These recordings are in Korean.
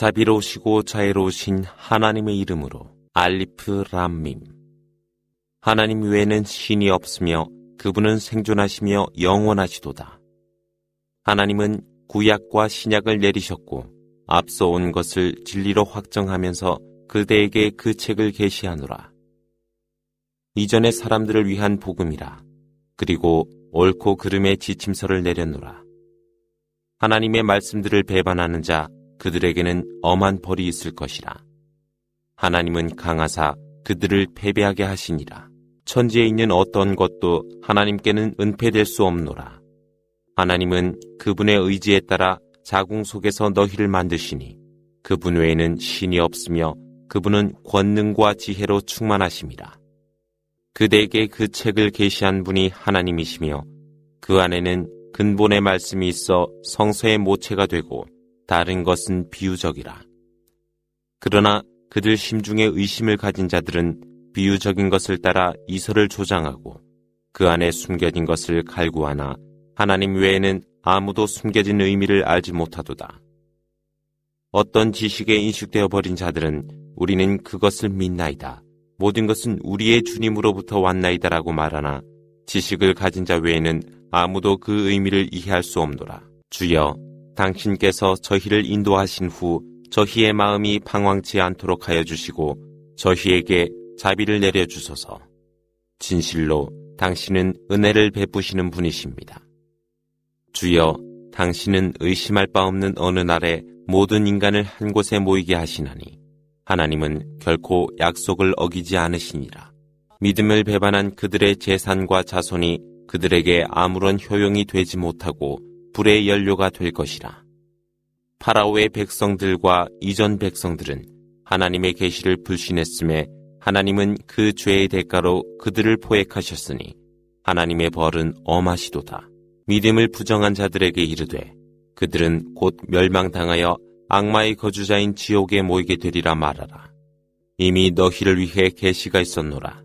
자비로우시고 자애로우신 하나님의 이름으로 알리프 람밈. 하나님 외에는 신이 없으며 그분은 생존하시며 영원하시도다. 하나님은 구약과 신약을 내리셨고 앞서 온 것을 진리로 확정하면서 그대에게 그 책을 계시하노라. 이전의 사람들을 위한 복음이라. 그리고 옳고 그름의 지침서를 내렸노라. 하나님의 말씀들을 배반하는 자 그들에게는 엄한 벌이 있을 것이라. 하나님은 강하사 그들을 패배하게 하시니라. 천지에 있는 어떤 것도 하나님께는 은폐될 수 없노라. 하나님은 그분의 의지에 따라 자궁 속에서 너희를 만드시니 그분 외에는 신이 없으며 그분은 권능과 지혜로 충만하심이라. 그대에게 그 책을 계시한 분이 하나님이시며 그 안에는 근본의 말씀이 있어 성서의 모체가 되고 다른 것은 비유적이라. 그러나 그들 심중에 의심을 가진 자들은 비유적인 것을 따라 이설을 조장하고 그 안에 숨겨진 것을 갈구하나 하나님 외에는 아무도 숨겨진 의미를 알지 못하도다. 어떤 지식에 인식되어 버린 자들은 우리는 그것을 믿나이다. 모든 것은 우리의 주님으로부터 왔나이다라고 말하나 지식을 가진 자 외에는 아무도 그 의미를 이해할 수 없노라. 주여 당신께서 저희를 인도하신 후 저희의 마음이 방황치 않도록 하여 주시고 저희에게 자비를 내려 주소서. 진실로 당신은 은혜를 베푸시는 분이십니다. 주여, 당신은 의심할 바 없는 어느 날에 모든 인간을 한 곳에 모이게 하시나니 하나님은 결코 약속을 어기지 않으시니라. 믿음을 배반한 그들의 재산과 자손이 그들에게 아무런 효용이 되지 못하고 불의 연료가 될 것이라. 파라오의 백성들과 이전 백성들은 하나님의 계시를 불신했음에 하나님은 그 죄의 대가로 그들을 포획하셨으니 하나님의 벌은 엄하시도다. 믿음을 부정한 자들에게 이르되 그들은 곧 멸망당하여 악마의 거주자인 지옥에 모이게 되리라 말하라. 이미 너희를 위해 계시가 있었노라.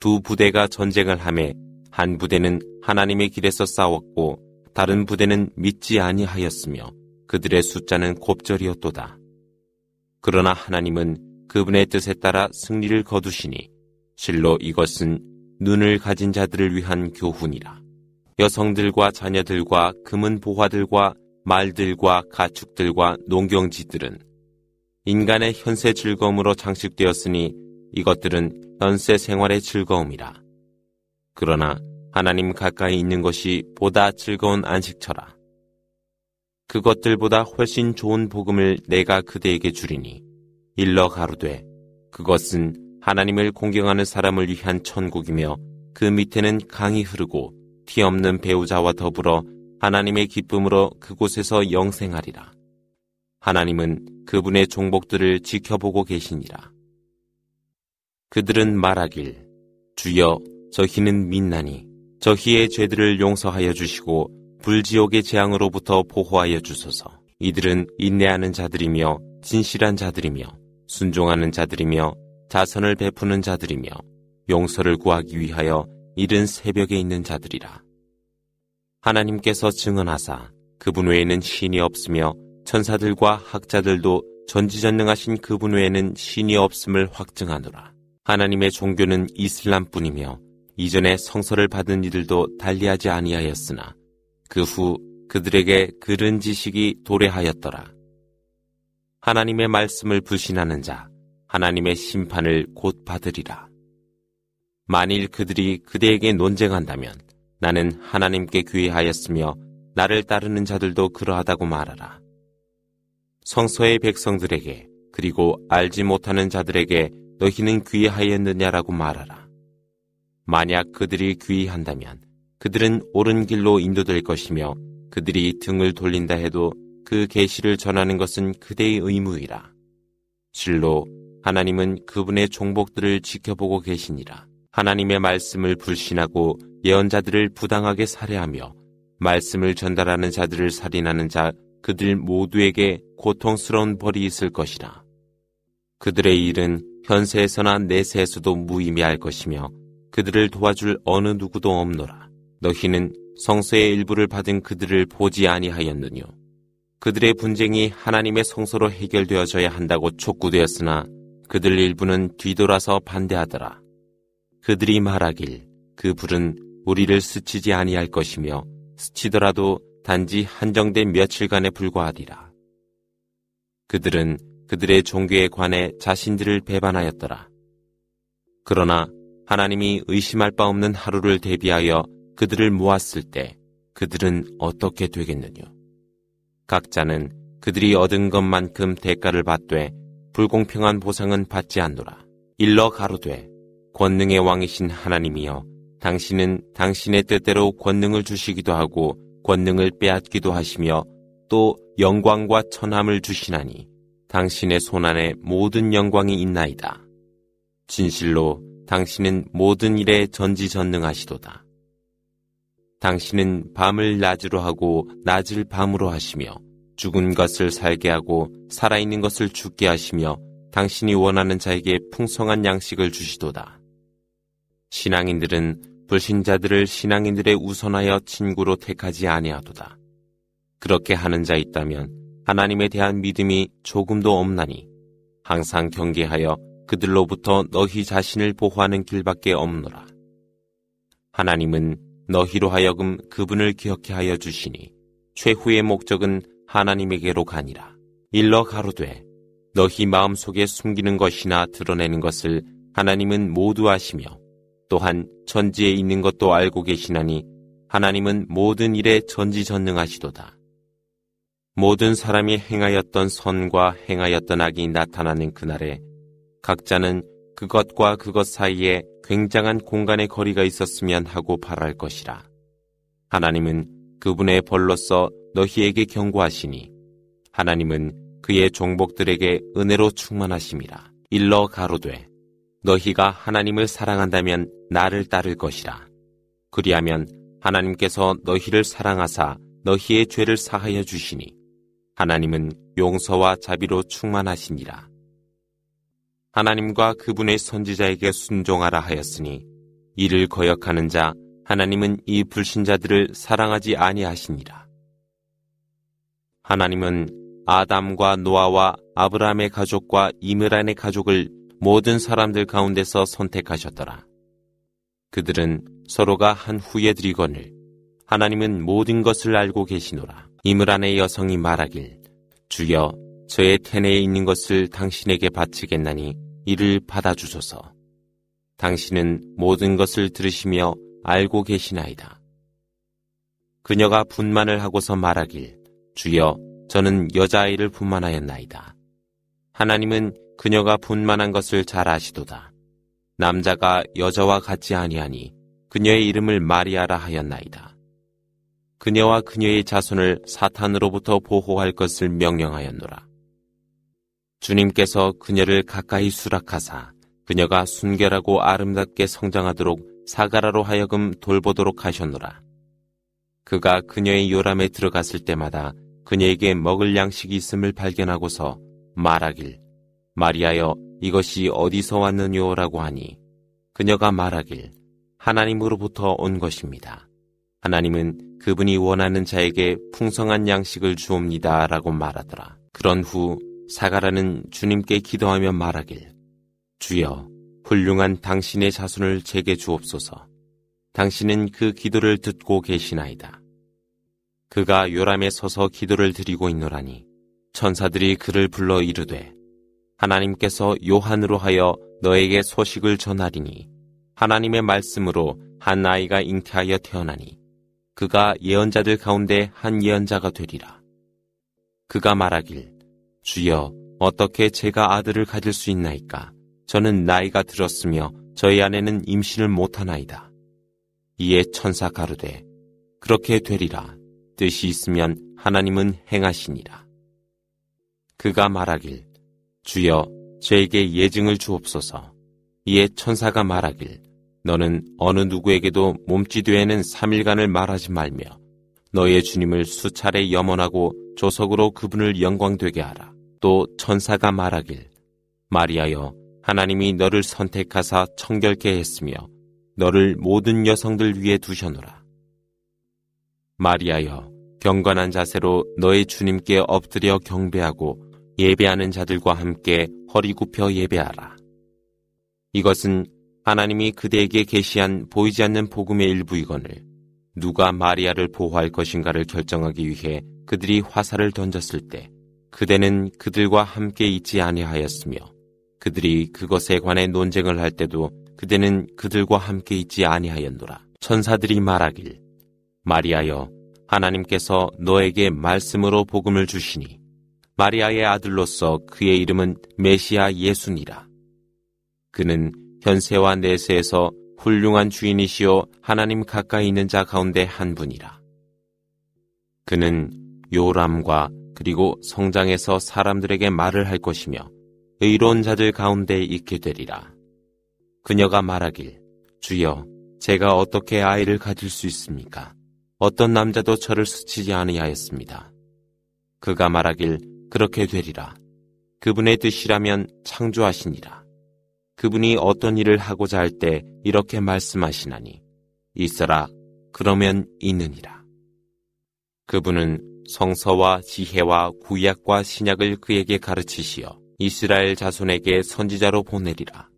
두 부대가 전쟁을 함에 한 부대는 하나님의 길에서 싸웠고 다른 부대는 믿지 아니하였으며 그들의 숫자는 곱절이었도다. 그러나 하나님은 그분의 뜻에 따라 승리를 거두시니 실로 이것은 눈을 가진 자들을 위한 교훈이라. 여성들과 자녀들과 금은 보화들과 말들과 가축들과 농경지들은 인간의 현세 즐거움으로 장식되었으니 이것들은 현세 생활의 즐거움이라. 그러나 하나님 가까이 있는 것이 보다 즐거운 안식처라. 그것들보다 훨씬 좋은 복음을 내가 그대에게 주리니 일러 가로되 그것은 하나님을 공경하는 사람을 위한 천국이며 그 밑에는 강이 흐르고 티 없는 배우자와 더불어 하나님의 기쁨으로 그곳에서 영생하리라. 하나님은 그분의 종복들을 지켜보고 계시니라. 그들은 말하길 주여 저희는 민나니 저희의 죄들을 용서하여 주시고 불지옥의 재앙으로부터 보호하여 주소서. 이들은 인내하는 자들이며 진실한 자들이며 순종하는 자들이며 자선을 베푸는 자들이며 용서를 구하기 위하여 이른 새벽에 있는 자들이라. 하나님께서 증언하사 그분 외에는 신이 없으며 천사들과 학자들도 전지전능하신 그분 외에는 신이 없음을 확증하노라. 하나님의 종교는 이슬람뿐이며 이전에 성서를 받은 이들도 달리하지 아니하였으나 그 후 그들에게 그른 지식이 도래하였더라. 하나님의 말씀을 불신하는 자 하나님의 심판을 곧 받으리라. 만일 그들이 그대에게 논쟁한다면 나는 하나님께 귀의하였으며 나를 따르는 자들도 그러하다고 말하라. 성서의 백성들에게 그리고 알지 못하는 자들에게 너희는 귀의하였느냐라고 말하라. 만약 그들이 귀의한다면 그들은 옳은 길로 인도될 것이며 그들이 등을 돌린다 해도 그 계시를 전하는 것은 그대의 의무이라. 실로 하나님은 그분의 종복들을 지켜보고 계시니라. 하나님의 말씀을 불신하고 예언자들을 부당하게 살해하며 말씀을 전달하는 자들을 살인하는 자 그들 모두에게 고통스러운 벌이 있을 것이라. 그들의 일은 현세에서나 내세에서도 무의미할 것이며 그들을 도와줄 어느 누구도 없노라. 너희는 성서의 일부를 받은 그들을 보지 아니하였느뇨. 그들의 분쟁이 하나님의 성서로 해결되어져야 한다고 촉구되었으나 그들 일부는 뒤돌아서 반대하더라. 그들이 말하길 그 불은 우리를 스치지 아니할 것이며 스치더라도 단지 한정된 며칠간에 불과하리라. 그들은 그들의 종교에 관해 자신들을 배반하였더라. 그러나 하나님이 의심할 바 없는 하루를 대비하여 그들을 모았을 때 그들은 어떻게 되겠느냐? 각자는 그들이 얻은 것만큼 대가를 받되 불공평한 보상은 받지 않노라. 일러 가로되 권능의 왕이신 하나님이여 당신은 당신의 뜻대로 권능을 주시기도 하고 권능을 빼앗기도 하시며 또 영광과 천함을 주시나니 당신의 손안에 모든 영광이 있나이다. 진실로 당신은 모든 일에 전지전능하시도다. 당신은 밤을 낮으로 하고 낮을 밤으로 하시며 죽은 것을 살게 하고 살아있는 것을 죽게 하시며 당신이 원하는 자에게 풍성한 양식을 주시도다. 신앙인들은 불신자들을 신앙인들의 우선하여 친구로 택하지 아니하도다. 그렇게 하는 자 있다면 하나님에 대한 믿음이 조금도 없나니 항상 경계하여 그들로부터 너희 자신을 보호하는 길밖에 없노라. 하나님은 너희로 하여금 그분을 기억케 하여 주시니 최후의 목적은 하나님에게로 가니라. 일러 가로되 너희 마음속에 숨기는 것이나 드러내는 것을 하나님은 모두 아시며 또한 천지에 있는 것도 알고 계시나니 하나님은 모든 일에 전지전능하시도다. 모든 사람이 행하였던 선과 행하였던 악이 나타나는 그날에 각자는 그것과 그것 사이에 굉장한 공간의 거리가 있었으면 하고 바랄 것이라. 하나님은 그분의 벌로서 너희에게 경고하시니 하나님은 그의 종복들에게 은혜로 충만하심이라. 일러 가로되 너희가 하나님을 사랑한다면 나를 따를 것이라. 그리하면 하나님께서 너희를 사랑하사 너희의 죄를 사하여 주시니 하나님은 용서와 자비로 충만하시니라. 하나님과 그분의 선지자에게 순종하라 하였으니 이를 거역하는 자 하나님은 이 불신자들을 사랑하지 아니하시니라. 하나님은 아담과 노아와 아브라함의 가족과 이므란의 가족을 모든 사람들 가운데서 선택하셨더라. 그들은 서로가 한 후에 드리거늘 하나님은 모든 것을 알고 계시노라. 이므란의 여성이 말하길 주여 저의 텐에 있는 것을 당신에게 바치겠나니 이를 받아주소서. 당신은 모든 것을 들으시며 알고 계시나이다. 그녀가 분만을 하고서 말하길 주여 저는 여자아이를 분만하였나이다. 하나님은 그녀가 분만한 것을 잘 아시도다. 남자가 여자와 같지 아니하니 그녀의 이름을 마리아라 하였나이다. 그녀와 그녀의 자손을 사탄으로부터 보호할 것을 명령하였노라. 주님께서 그녀를 가까이 수락하사 그녀가 순결하고 아름답게 성장하도록 사가라로 하여금 돌보도록 하셨노라. 그가 그녀의 요람에 들어갔을 때마다 그녀에게 먹을 양식이 있음을 발견하고서 말하길 마리아여 이것이 어디서 왔느냐라고 하니 그녀가 말하길 하나님으로부터 온 것입니다. 하나님은 그분이 원하는 자에게 풍성한 양식을 주옵니다라고 말하더라. 그런 후 사가라는 주님께 기도하며 말하길 주여 훌륭한 당신의 자손을 제게 주옵소서 당신은 그 기도를 듣고 계시나이다. 그가 요람에 서서 기도를 드리고 있노라니 천사들이 그를 불러 이르되 하나님께서 요한으로 하여 너에게 소식을 전하리니 하나님의 말씀으로 한 아이가 잉태하여 태어나니 그가 예언자들 가운데 한 예언자가 되리라. 그가 말하길 주여, 어떻게 제가 아들을 가질 수 있나이까? 저는 나이가 들었으며 저희 아내는 임신을 못하나이다. 이에 천사 가로되 그렇게 되리라. 뜻이 있으면 하나님은 행하시니라. 그가 말하길 주여 저에게 예증을 주옵소서. 이에 천사가 말하길 너는 어느 누구에게도 몸짓외에는 3일간을 말하지 말며 너의 주님을 수차례 염원하고 조석으로 그분을 영광되게 하라. 또 천사가 말하길 마리아여 하나님이 너를 선택하사 청결케 했으며 너를 모든 여성들 위에 두셔노라. 마리아여 경건한 자세로 너의 주님께 엎드려 경배하고 예배하는 자들과 함께 허리 굽혀 예배하라. 이것은 하나님이 그대에게 계시한 보이지 않는 복음의 일부이건을 누가 마리아를 보호할 것인가를 결정하기 위해 그들이 화살을 던졌을 때 그대는 그들과 함께 있지 아니하였으며 그들이 그것에 관해 논쟁을 할 때도 그대는 그들과 함께 있지 아니하였노라. 천사들이 말하길 마리아여 하나님께서 너에게 말씀으로 복음을 주시니 마리아의 아들로서 그의 이름은 메시아 예수니라. 그는 현세와 내세에서 훌륭한 주인이시요 하나님 가까이 있는 자 가운데 한 분이라. 그는 요람과 그리고 성장해서 사람들에게 말을 할 것이며 의로운 자들 가운데 있게 되리라. 그녀가 말하길 주여 제가 어떻게 아이를 가질 수 있습니까? 어떤 남자도 저를 스치지 아니하였습니다. 그가 말하길 그렇게 되리라. 그분의 뜻이라면 창조하시니라. 그분이 어떤 일을 하고자 할 때 이렇게 말씀하시나니 있어라 그러면 있느니라. 그분은 성서와 지혜와 구약과 신약을 그에게 가르치시어 이스라엘 자손에게 선지자로 보내리라.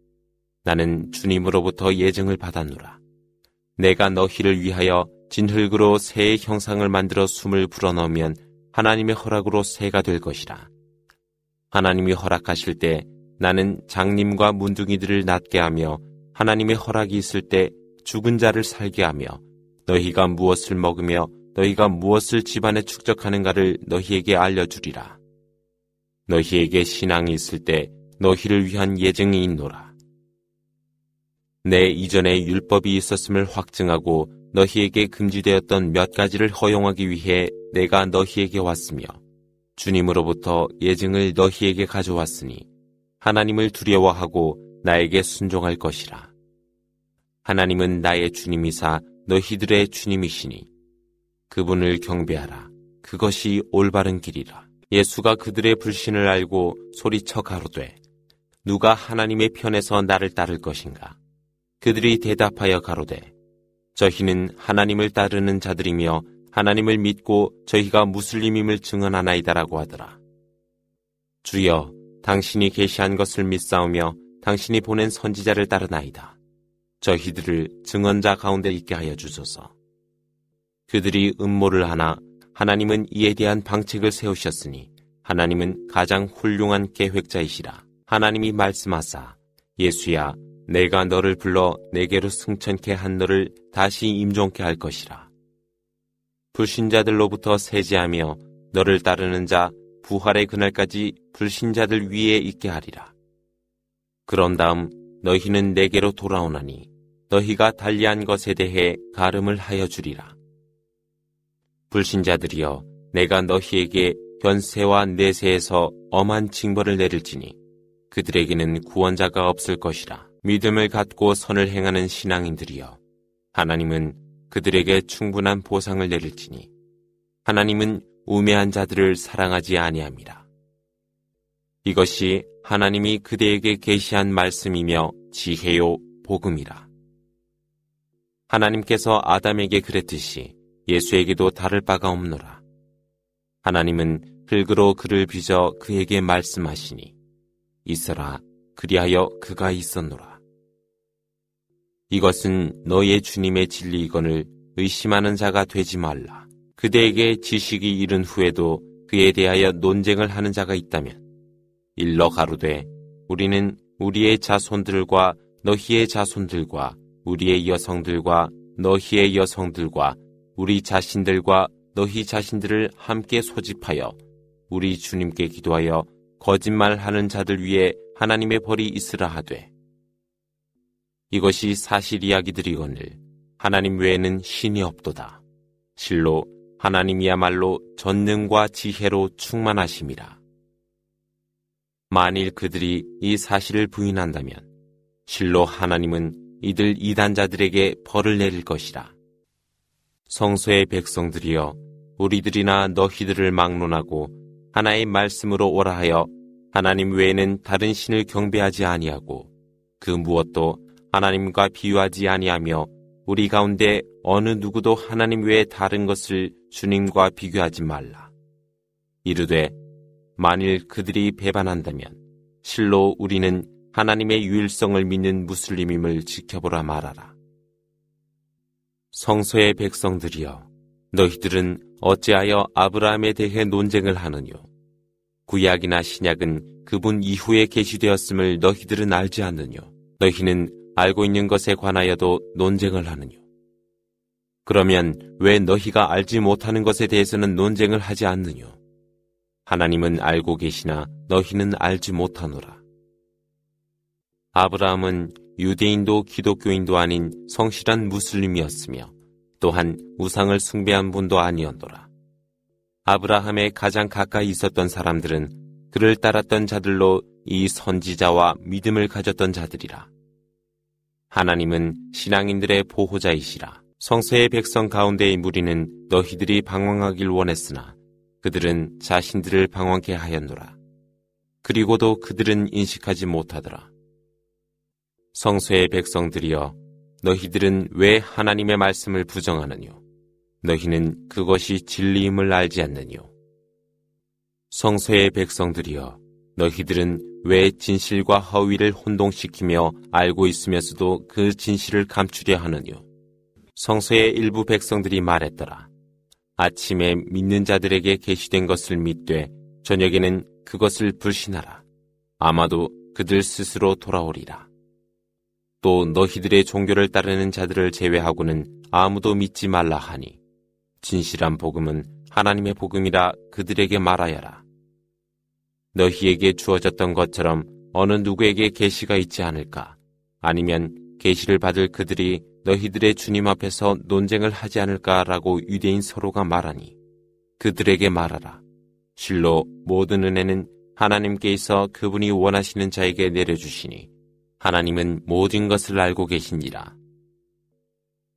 나는 주님으로부터 예증을 받았노라. 내가 너희를 위하여 진흙으로 새의 형상을 만들어 숨을 불어넣으면 하나님의 허락으로 새가 될 것이라. 하나님이 허락하실 때 나는 장님과 문둥이들을 낫게 하며 하나님의 허락이 있을 때 죽은 자를 살게 하며 너희가 무엇을 먹으며 너희가 무엇을 집안에 축적하는가를 너희에게 알려주리라. 너희에게 신앙이 있을 때 너희를 위한 예증이 있노라. 내 이전에 율법이 있었음을 확증하고 너희에게 금지되었던 몇 가지를 허용하기 위해 내가 너희에게 왔으며 주님으로부터 예증을 너희에게 가져왔으니 하나님을 두려워하고 나에게 순종할 것이라. 하나님은 나의 주님이사 너희들의 주님이시니 그분을 경배하라. 그것이 올바른 길이라. 예수가 그들의 불신을 알고 소리쳐 가로되 누가 하나님의 편에서 나를 따를 것인가? 그들이 대답하여 가로되 저희는 하나님을 따르는 자들이며 하나님을 믿고 저희가 무슬림임을 증언하나이다라고 하더라. 주여, 당신이 계시한 것을 믿사오며 당신이 보낸 선지자를 따르나이다. 저희들을 증언자 가운데 있게 하여 주소서. 그들이 음모를 하나 하나님은 이에 대한 방책을 세우셨으니 하나님은 가장 훌륭한 계획자이시라. 하나님이 말씀하사 예수야 내가 너를 불러 내게로 승천케 한 너를 다시 임종케 할 것이라. 불신자들로부터 세지하며 너를 따르는 자 부활의 그날까지 불신자들 위에 있게 하리라. 그런 다음 너희는 내게로 돌아오나니 너희가 달리한 것에 대해 가름을 하여 주리라. 불신자들이여 내가 너희에게 견세와 내세에서 엄한 징벌을 내릴지니 그들에게는 구원자가 없을 것이라. 믿음을 갖고 선을 행하는 신앙인들이여 하나님은 그들에게 충분한 보상을 내릴지니 하나님은 우매한 자들을 사랑하지 아니함이라. 이것이 하나님이 그대에게 계시한 말씀이며 지혜요 복음이라. 하나님께서 아담에게 그랬듯이 예수에게도 다를 바가 없노라. 하나님은 흙으로 그를 빚어 그에게 말씀하시니 있어라 그리하여 그가 있었노라. 이것은 너의 주님의 진리이건을 의심하는 자가 되지 말라. 그대에게 지식이 이른 후에도 그에 대하여 논쟁을 하는 자가 있다면 일러 가로되 우리는 우리의 자손들과 너희의 자손들과 우리의 여성들과 너희의 여성들과 우리 자신들과 너희 자신들을 함께 소집하여 우리 주님께 기도하여 거짓말하는 자들 위에 하나님의 벌이 있으라 하되 이것이 사실 이야기들이거늘 하나님 외에는 신이 없도다. 실로 하나님이야말로 전능과 지혜로 충만하심이라. 만일 그들이 이 사실을 부인한다면 실로 하나님은 이들 이단자들에게 벌을 내릴 것이라. 성소의 백성들이여 우리들이나 너희들을 막론하고 하나의 말씀으로 오라 하여 하나님 외에는 다른 신을 경배하지 아니하고 그 무엇도 하나님과 비유하지 아니하며 우리 가운데 어느 누구도 하나님 외에 다른 것을 주님과 비교하지 말라. 이르되 만일 그들이 배반한다면 실로 우리는 하나님의 유일성을 믿는 무슬림임을 지켜보라 말하라. 성소의 백성들이여 너희들은 어찌하여 아브라함에 대해 논쟁을 하느뇨 구약이나 신약은 그분 이후에 계시되었음을 너희들은 알지 않느뇨 너희는 알고 있는 것에 관하여도 논쟁을 하느뇨 그러면 왜 너희가 알지 못하는 것에 대해서는 논쟁을 하지 않느뇨 하나님은 알고 계시나 너희는 알지 못하노라 아브라함은 유대인도 기독교인도 아닌 성실한 무슬림이었으며 또한 우상을 숭배한 분도 아니었더라 아브라함에 가장 가까이 있었던 사람들은 그를 따랐던 자들로 이 선지자와 믿음을 가졌던 자들이라. 하나님은 신앙인들의 보호자이시라. 성서의 백성 가운데의 무리는 너희들이 방황하길 원했으나 그들은 자신들을 방황케 하였노라. 그리고도 그들은 인식하지 못하더라. 성소의 백성들이여 너희들은 왜 하나님의 말씀을 부정하느뇨? 너희는 그것이 진리임을 알지 않느뇨? 성소의 백성들이여 너희들은 왜 진실과 허위를 혼동시키며 알고 있으면서도 그 진실을 감추려 하느뇨? 성소의 일부 백성들이 말했더라. 아침에 믿는 자들에게 계시된 것을 믿되 저녁에는 그것을 불신하라. 아마도 그들 스스로 돌아오리라. 또 너희들의 종교를 따르는 자들을 제외하고는 아무도 믿지 말라 하니 진실한 복음은 하나님의 복음이라 그들에게 말하여라. 너희에게 주어졌던 것처럼 어느 누구에게 계시가 있지 않을까? 아니면 계시를 받을 그들이 너희들의 주님 앞에서 논쟁을 하지 않을까라고 유대인 서로가 말하니 그들에게 말하라. 실로 모든 은혜는 하나님께서 그분이 원하시는 자에게 내려주시니 하나님은 모든 것을 알고 계시니라.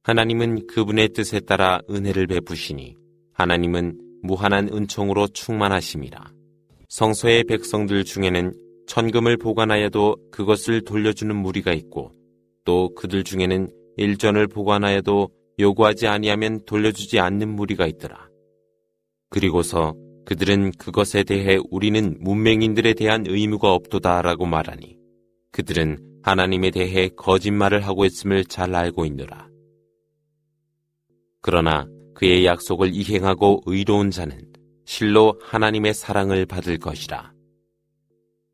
하나님은 그분의 뜻에 따라 은혜를 베푸시니 하나님은 무한한 은총으로 충만하심이라. 성소의 백성들 중에는 천금을 보관하여도 그것을 돌려주는 무리가 있고 또 그들 중에는 일전을 보관하여도 요구하지 아니하면 돌려주지 않는 무리가 있더라. 그리고서 그들은 그것에 대해 우리는 문맹인들에 대한 의무가 없도다라고 말하니 그들은 하나님에 대해 거짓말을 하고 있음을 잘 알고 있느라 그러나 그의 약속을 이행하고 의로운 자는 실로 하나님의 사랑을 받을 것이라.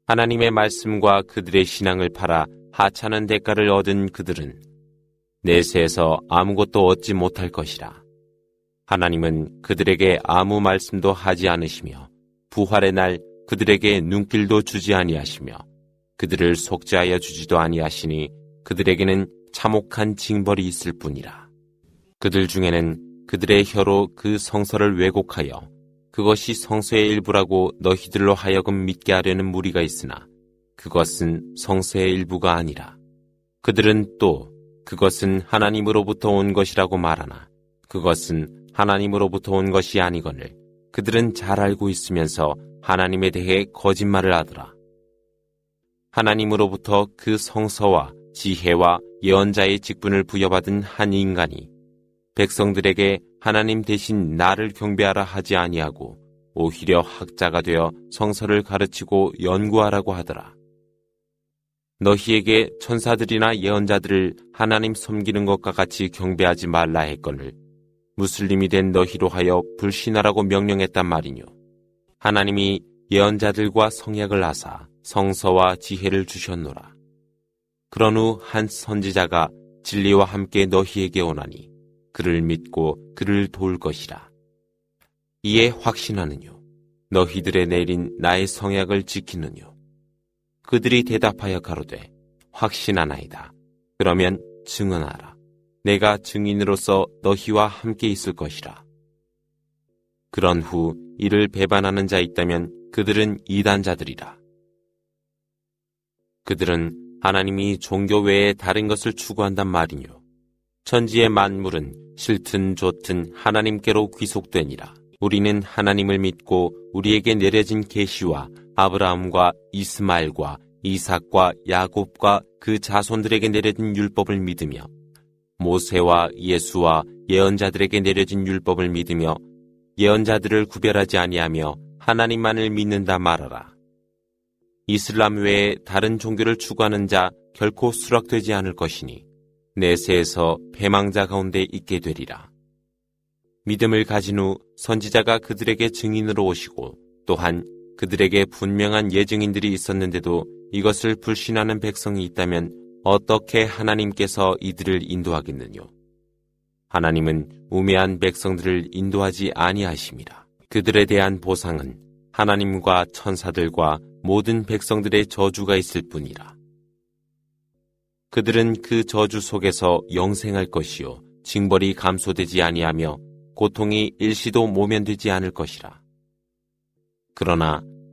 하나님의 말씀과 그들의 신앙을 팔아 하찮은 대가를 얻은 그들은 내세에서 아무것도 얻지 못할 것이라. 하나님은 그들에게 아무 말씀도 하지 않으시며 부활의 날 그들에게 눈길도 주지 아니하시며 그들을 속죄하여 주지도 아니하시니 그들에게는 참혹한 징벌이 있을 뿐이라. 그들 중에는 그들의 혀로 그 성서를 왜곡하여 그것이 성서의 일부라고 너희들로 하여금 믿게 하려는 무리가 있으나 그것은 성서의 일부가 아니라 그들은 또 그것은 하나님으로부터 온 것이라고 말하나 그것은 하나님으로부터 온 것이 아니거늘 그들은 잘 알고 있으면서 하나님에 대해 거짓말을 하더라. 하나님으로부터 그 성서와 지혜와 예언자의 직분을 부여받은 한 인간이 백성들에게 하나님 대신 나를 경배하라 하지 아니하고 오히려 학자가 되어 성서를 가르치고 연구하라고 하더라. 너희에게 천사들이나 예언자들을 하나님 섬기는 것과 같이 경배하지 말라 했거늘 무슬림이 된 너희로 하여 불신하라고 명령했단 말이뇨. 하나님이 예언자들과 성약을 하사 성서와 지혜를 주셨노라. 그런 후 한 선지자가 진리와 함께 너희에게 오나니 그를 믿고 그를 도울 것이라. 이에 확신하느뇨. 너희들의 내린 나의 성약을 지키느뇨. 그들이 대답하여 가로되 확신하나이다. 그러면 증언하라. 내가 증인으로서 너희와 함께 있을 것이라. 그런 후 이를 배반하는 자 있다면 그들은 이단자들이라. 그들은 하나님이 종교 외에 다른 것을 추구한단 말이뇨. 천지의 만물은 싫든 좋든 하나님께로 귀속되니라. 우리는 하나님을 믿고 우리에게 내려진 계시와 아브라함과 이스마엘과 이삭과 야곱과 그 자손들에게 내려진 율법을 믿으며 모세와 예수와 예언자들에게 내려진 율법을 믿으며 예언자들을 구별하지 아니하며 하나님만을 믿는다 말하라. 이슬람 외에 다른 종교를 추구하는 자 결코 수락되지 않을 것이니 내세에서 배망자 가운데 있게 되리라. 믿음을 가진 후 선지자가 그들에게 증인으로 오시고 또한 그들에게 분명한 예증인들이 있었는데도 이것을 불신하는 백성이 있다면 어떻게 하나님께서 이들을 인도하겠느냐. 하나님은 우매한 백성들을 인도하지 아니하심이다 그들에 대한 보상은 하나님과 천사들과 모든 백성들의 저주가 있을 뿐이라. 그들은 그 저주 속에서 영생할 것이요 징벌이 감소되지 아니하며 고통이 일시도 모면되지 않을 것이라. 그러나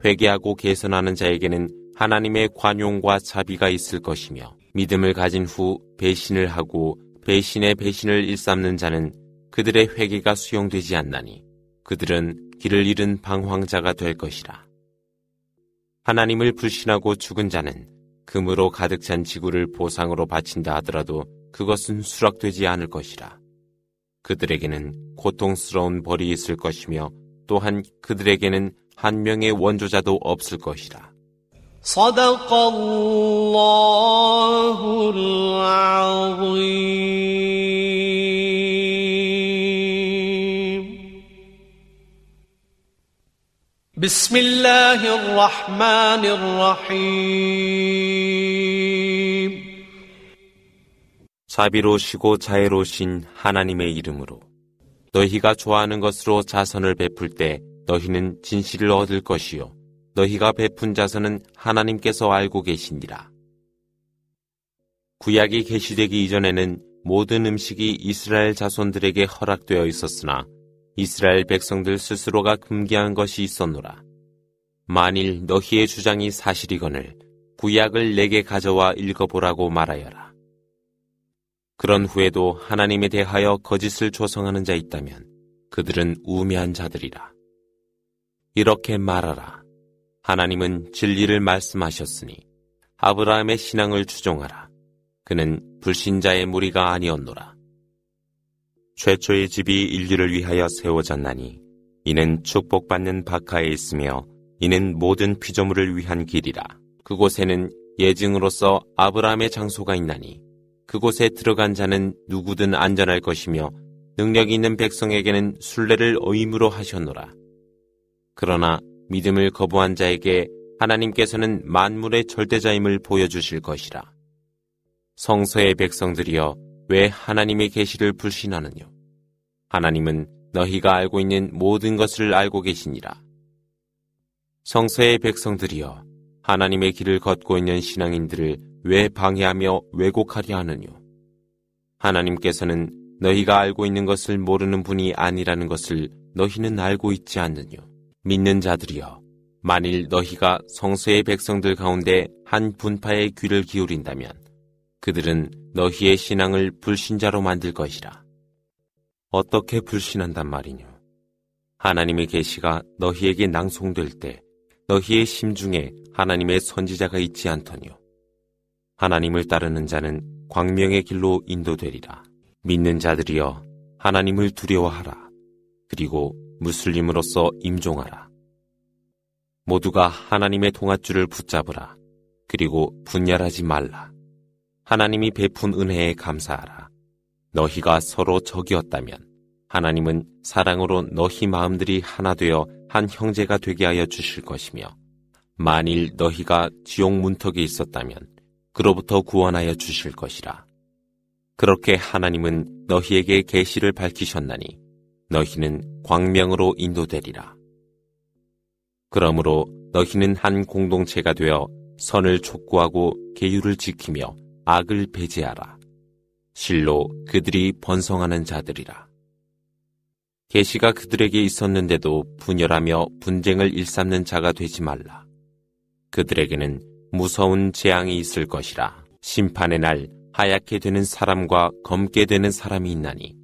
회개하고 개선하는 자에게는 하나님의 관용과 자비가 있을 것이며 믿음을 가진 후 배신을 하고 배신의 배신을 일삼는 자는 그들의 회개가 수용되지 않나니 그들은 길을 잃은 방황자가 될 것이라. 하나님을 불신하고 죽은 자는 금으로 가득 찬 지구를 보상으로 바친다 하더라도 그것은 수락되지 않을 것이라. 그들에게는 고통스러운 벌이 있을 것이며 또한 그들에게는 한 명의 원조자도 없을 것이라. بسم الله الرحمن الرحيم 자비로우시고 자애로우신 하나님의 이름으로 너희가 좋아하는 것으로 자선을 베풀 때 너희는 진실을 얻을 것이요 너희가 베푼 자선은 하나님께서 알고 계시니라 구약이 계시되기 이전에는 모든 음식이 이스라엘 자손들에게 허락되어 있었으나 이스라엘 백성들 스스로가 금기한 것이 있었노라. 만일 너희의 주장이 사실이거늘 구약을 내게 가져와 읽어보라고 말하여라. 그런 후에도 하나님에 대하여 거짓을 조성하는 자 있다면 그들은 우매한 자들이라. 이렇게 말하라. 하나님은 진리를 말씀하셨으니 아브라함의 신앙을 추종하라. 그는 불신자의 무리가 아니었노라. 최초의 집이 인류를 위하여 세워졌나니 이는 축복받는 바카에 있으며 이는 모든 피조물을 위한 길이라. 그곳에는 예증으로서 아브라함의 장소가 있나니 그곳에 들어간 자는 누구든 안전할 것이며 능력 있는 백성에게는 순례를 의무로 하셨노라. 그러나 믿음을 거부한 자에게 하나님께서는 만물의 절대자임을 보여주실 것이라. 성서의 백성들이여 왜 하나님의 계시를 불신하느냐? 하나님은 너희가 알고 있는 모든 것을 알고 계시니라. 성서의 백성들이여 하나님의 길을 걷고 있는 신앙인들을 왜 방해하며 왜곡하려 하느뇨? 하나님께서는 너희가 알고 있는 것을 모르는 분이 아니라는 것을 너희는 알고 있지 않느뇨? 믿는 자들이여 만일 너희가 성서의 백성들 가운데 한 분파의 귀를 기울인다면 그들은 너희의 신앙을 불신자로 만들 것이라. 어떻게 불신한단 말이뇨? 하나님의 계시가 너희에게 낭송될 때 너희의 심중에 하나님의 선지자가 있지 않더뇨. 하나님을 따르는 자는 광명의 길로 인도되리라. 믿는 자들이여 하나님을 두려워하라. 그리고 무슬림으로서 임종하라. 모두가 하나님의 동아줄을 붙잡으라. 그리고 분열하지 말라. 하나님이 베푼 은혜에 감사하라. 너희가 서로 적이었다면 하나님은 사랑으로 너희 마음들이 하나 되어 한 형제가 되게 하여 주실 것이며 만일 너희가 지옥 문턱에 있었다면 그로부터 구원하여 주실 것이라. 그렇게 하나님은 너희에게 계시를 밝히셨나니 너희는 광명으로 인도되리라. 그러므로 너희는 한 공동체가 되어 선을 촉구하고 계율을 지키며 악을 배제하라. 실로 그들이 번성하는 자들이라. 계시가 그들에게 있었는데도 분열하며 분쟁을 일삼는 자가 되지 말라. 그들에게는 무서운 재앙이 있을 것이라. 심판의 날 하얗게 되는 사람과 검게 되는 사람이 있나니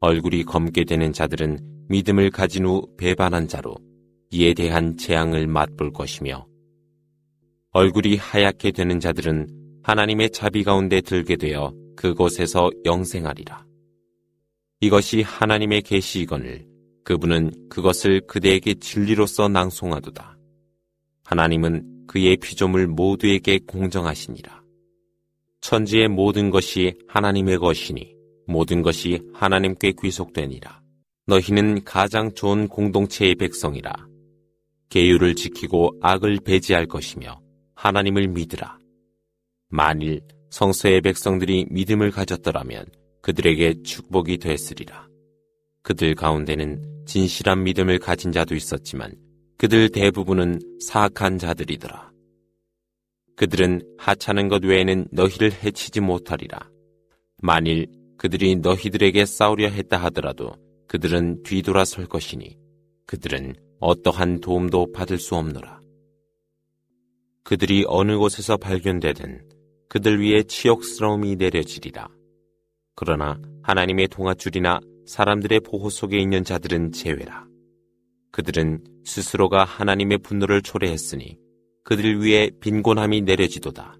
얼굴이 검게 되는 자들은 믿음을 가진 후 배반한 자로 이에 대한 재앙을 맛볼 것이며 얼굴이 하얗게 되는 자들은 하나님의 자비 가운데 들게 되어 그곳에서 영생하리라. 이것이 하나님의 계시이거늘 그분은 그것을 그대에게 진리로서 낭송하도다. 하나님은 그의 피조물 모두에게 공정하시니라. 천지의 모든 것이 하나님의 것이니 모든 것이 하나님께 귀속되니라. 너희는 가장 좋은 공동체의 백성이라. 계율을 지키고 악을 배제할 것이며 하나님을 믿으라. 만일 성서의 백성들이 믿음을 가졌더라면 그들에게 축복이 됐으리라. 그들 가운데는 진실한 믿음을 가진 자도 있었지만 그들 대부분은 사악한 자들이더라. 그들은 하찮은 것 외에는 너희를 해치지 못하리라. 만일 그들이 너희들에게 싸우려 했다 하더라도 그들은 뒤돌아설 것이니 그들은 어떠한 도움도 받을 수 없노라. 그들이 어느 곳에서 발견되든 그들 위에 치욕스러움이 내려지리라. 그러나 하나님의 동아줄이나 사람들의 보호 속에 있는 자들은 제외라. 그들은 스스로가 하나님의 분노를 초래했으니 그들 위에 빈곤함이 내려지도다.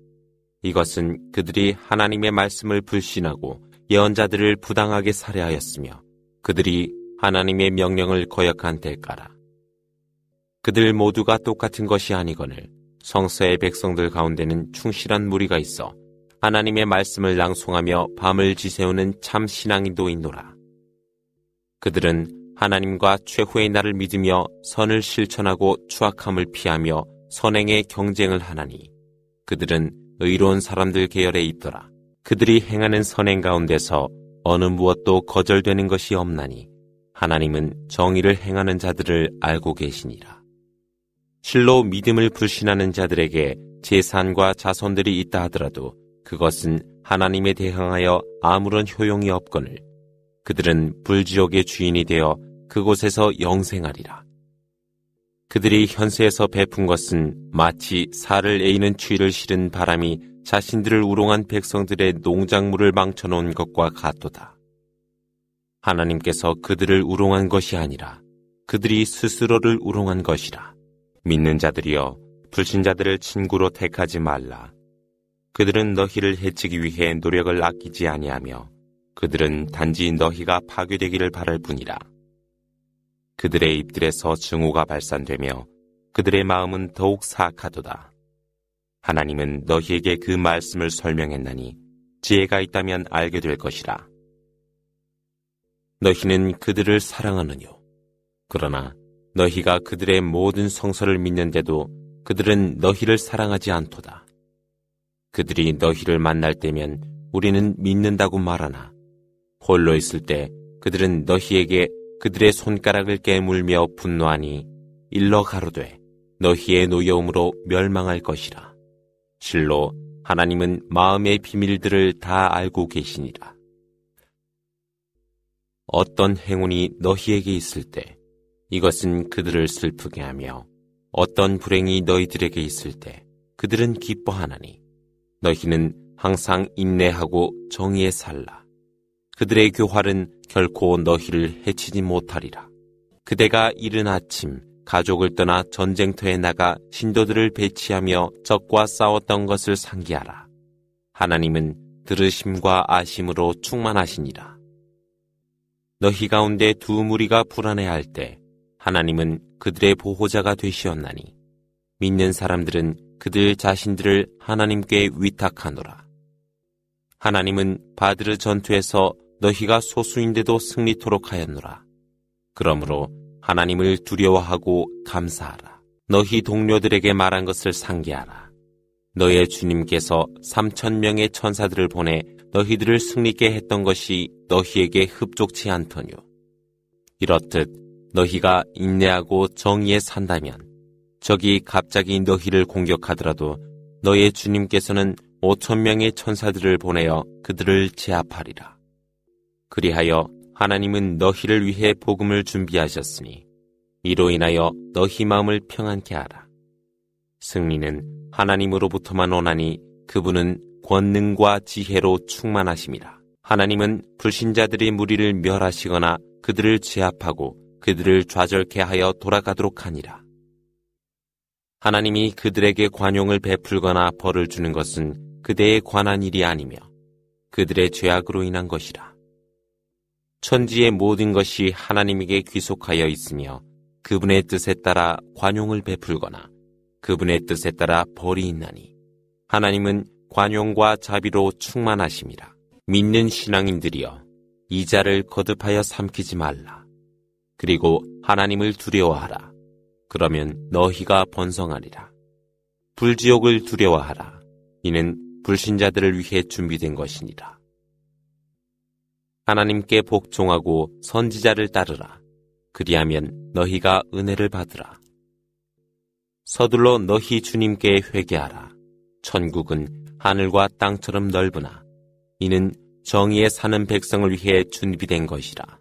이것은 그들이 하나님의 말씀을 불신하고 예언자들을 부당하게 살해하였으며 그들이 하나님의 명령을 거역한 대가라. 그들 모두가 똑같은 것이 아니거늘 성서의 백성들 가운데는 충실한 무리가 있어 하나님의 말씀을 낭송하며 밤을 지새우는 참 신앙인도 있노라. 그들은 하나님과 최후의 날을 믿으며 선을 실천하고 추악함을 피하며 선행의 경쟁을 하나니 그들은 의로운 사람들 계열에 있더라. 그들이 행하는 선행 가운데서 어느 무엇도 거절되는 것이 없나니 하나님은 정의를 행하는 자들을 알고 계시니라. 실로 믿음을 불신하는 자들에게 재산과 자손들이 있다 하더라도 그것은 하나님에 대항하여 아무런 효용이 없거늘 그들은 불지옥의 주인이 되어 그곳에서 영생하리라. 그들이 현세에서 베푼 것은 마치 살을 에이는 추위를 실은 바람이 자신들을 우롱한 백성들의 농작물을 망쳐놓은 것과 같도다. 하나님께서 그들을 우롱한 것이 아니라 그들이 스스로를 우롱한 것이라. 믿는 자들이여 불신자들을 친구로 택하지 말라. 그들은 너희를 해치기 위해 노력을 아끼지 아니하며 그들은 단지 너희가 파괴되기를 바랄 뿐이라. 그들의 입들에서 증오가 발산되며 그들의 마음은 더욱 사악하도다. 하나님은 너희에게 그 말씀을 설명했나니 지혜가 있다면 알게 될 것이라. 너희는 그들을 사랑하느뇨. 그러나 너희가 그들의 모든 성서를 믿는데도 그들은 너희를 사랑하지 않도다. 그들이 너희를 만날 때면 우리는 믿는다고 말하나 홀로 있을 때 그들은 너희에게 그들의 손가락을 깨물며 분노하니 일러 가로되 너희의 노여움으로 멸망할 것이라. 실로 하나님은 마음의 비밀들을 다 알고 계시니라. 어떤 행운이 너희에게 있을 때 이것은 그들을 슬프게 하며 어떤 불행이 너희들에게 있을 때 그들은 기뻐하나니 너희는 항상 인내하고 정의에 살라. 그들의 교활은 결코 너희를 해치지 못하리라. 그대가 이른 아침 가족을 떠나 전쟁터에 나가 신도들을 배치하며 적과 싸웠던 것을 상기하라. 하나님은 들으심과 아심으로 충만하시니라. 너희 가운데 두 무리가 불안해할 때 하나님은 그들의 보호자가 되시었나니 믿는 사람들은 그들 자신들을 하나님께 위탁하노라. 하나님은 바드르 전투에서 너희가 소수인데도 승리토록 하였노라. 그러므로 하나님을 두려워하고 감사하라. 너희 동료들에게 말한 것을 상기하라. 너의 주님께서 삼천 명의 천사들을 보내 너희들을 승리케 했던 것이 너희에게 흡족치 않더뇨. 이렇듯 너희가 인내하고 정의에 산다면 적이 갑자기 너희를 공격하더라도 너의 주님께서는 5천 명의 천사들을 보내어 그들을 제압하리라. 그리하여 하나님은 너희를 위해 복음을 준비하셨으니 이로 인하여 너희 마음을 평안케 하라. 승리는 하나님으로부터만 오나니 그분은 권능과 지혜로 충만하심이라. 하나님은 불신자들의 무리를 멸하시거나 그들을 제압하고 그들을 좌절케 하여 돌아가도록 하니라. 하나님이 그들에게 관용을 베풀거나 벌을 주는 것은 그대에 관한 일이 아니며 그들의 죄악으로 인한 것이라. 천지의 모든 것이 하나님에게 귀속하여 있으며 그분의 뜻에 따라 관용을 베풀거나 그분의 뜻에 따라 벌이 있나니 하나님은 관용과 자비로 충만하심이라. 믿는 신앙인들이여 이자를 거듭하여 삼키지 말라. 그리고 하나님을 두려워하라. 그러면 너희가 번성하리라. 불지옥을 두려워하라. 이는 불신자들을 위해 준비된 것이니라. 하나님께 복종하고 선지자를 따르라. 그리하면 너희가 은혜를 받으라. 서둘러 너희 주님께 회개하라. 천국은 하늘과 땅처럼 넓으나 이는 정의에 사는 백성을 위해 준비된 것이라.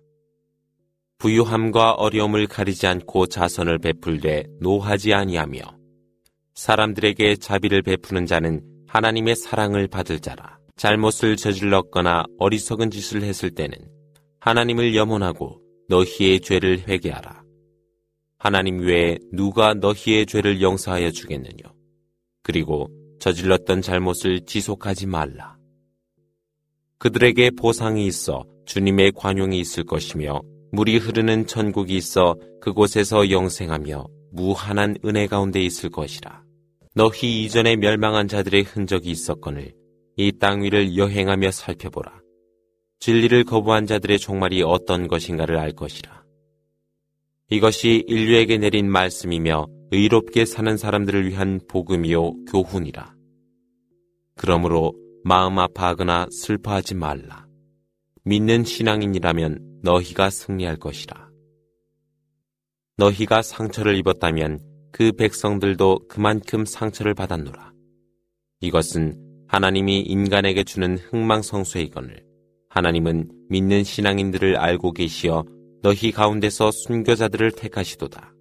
부유함과 어려움을 가리지 않고 자선을 베풀되 노하지 아니하며 사람들에게 자비를 베푸는 자는 하나님의 사랑을 받을 자라. 잘못을 저질렀거나 어리석은 짓을 했을 때는 하나님을 염원하고 너희의 죄를 회개하라. 하나님 외에 누가 너희의 죄를 용서하여 주겠느냐? 그리고 저질렀던 잘못을 지속하지 말라. 그들에게 보상이 있어 주님의 관용이 있을 것이며 물이 흐르는 천국이 있어 그곳에서 영생하며 무한한 은혜 가운데 있을 것이라. 너희 이전에 멸망한 자들의 흔적이 있었거늘 이 땅 위를 여행하며 살펴보라. 진리를 거부한 자들의 종말이 어떤 것인가를 알 것이라. 이것이 인류에게 내린 말씀이며 의롭게 사는 사람들을 위한 복음이요 교훈이라. 그러므로 마음 아파하거나 슬퍼하지 말라. 믿는 신앙인이라면 너희가 승리할 것이라. 너희가 상처를 입었다면 그 백성들도 그만큼 상처를 받았노라. 이것은 하나님이 인간에게 주는 흥망성쇠이건을 하나님은 믿는 신앙인들을 알고 계시어 너희 가운데서 순교자들을 택하시도다.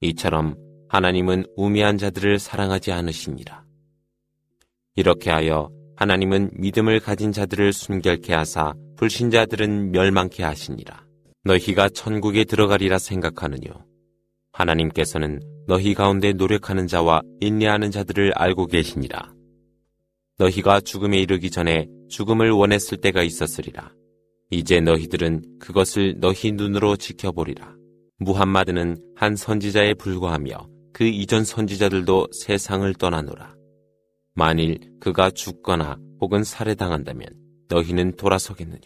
이처럼 하나님은 우매한 자들을 사랑하지 않으시니라. 이렇게 하여 하나님은 믿음을 가진 자들을 순결케 하사 불신자들은 멸망케 하시니라. 너희가 천국에 들어가리라 생각하느뇨. 하나님께서는 너희 가운데 노력하는 자와 인내하는 자들을 알고 계시니라. 너희가 죽음에 이르기 전에 죽음을 원했을 때가 있었으리라. 이제 너희들은 그것을 너희 눈으로 지켜보리라. 무함마드는 한 선지자에 불과하며 그 이전 선지자들도 세상을 떠나노라. 만일 그가 죽거나 혹은 살해당한다면 너희는 돌아서겠느냐.